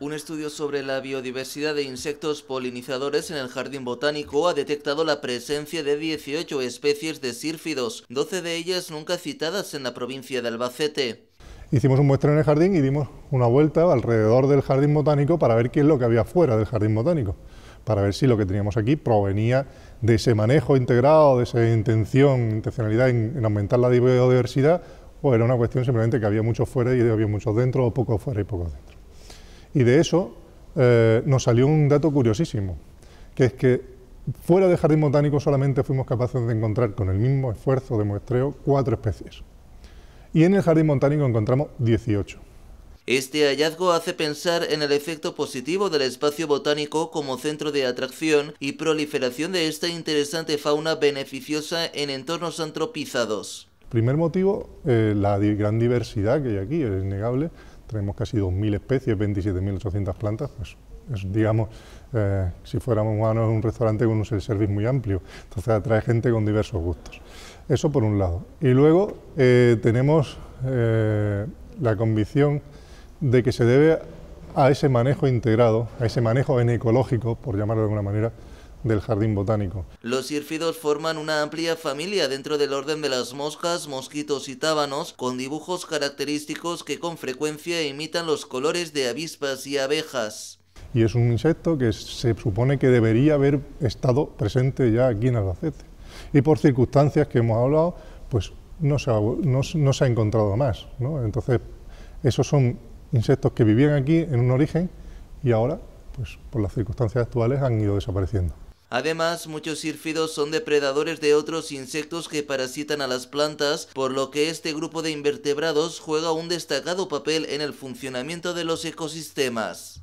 Un estudio sobre la biodiversidad de insectos polinizadores en el jardín botánico ha detectado la presencia de 18 especies de sírfidos, 12 de ellas nunca citadas en la provincia de Albacete. Hicimos un muestreo en el jardín y dimos una vuelta alrededor del jardín botánico para ver qué es lo que había fuera del jardín botánico, para ver si lo que teníamos aquí provenía de ese manejo integrado, de esa intención, intencionalidad en, aumentar la biodiversidad, o era una cuestión simplemente que había mucho fuera y había muchos dentro, o poco fuera y poco dentro. Y de eso eh, nos salió un dato curiosísimo, que es que fuera del jardín botánico solamente fuimos capaces de encontrar con el mismo esfuerzo de muestreo cuatro especies. Y en el jardín botánico encontramos 18. Este hallazgo hace pensar en el efecto positivo del espacio botánico como centro de atracción y proliferación de esta interesante fauna beneficiosa en entornos antropizados. Primer motivo, eh, la gran diversidad que hay aquí, es innegable, tenemos casi 2.000 especies, 27.800 plantas, pues digamos, eh, si fuéramos humanos, en un restaurante con un servicio muy amplio, entonces atrae gente con diversos gustos. Eso por un lado. Y luego eh, tenemos eh, la convicción de que se debe a ese manejo integrado, a ese manejo en ecológico, por llamarlo de alguna manera, del jardín botánico. Los sírfidos forman una amplia familia dentro del orden de las moscas, mosquitos y tábanos, con dibujos característicos que con frecuencia imitan los colores de avispas y abejas. Y es un insecto que se supone que debería haber estado presente ya aquí en Albacete. Y por circunstancias que hemos hablado, pues no se ha, no se ha encontrado más. ¿no? Entonces, esos son insectos que vivían aquí en un origen y ahora, pues por las circunstancias actuales, han ido desapareciendo. Además, muchos sírfidos son depredadores de otros insectos que parasitan a las plantas, por lo que este grupo de invertebrados juega un destacado papel en el funcionamiento de los ecosistemas.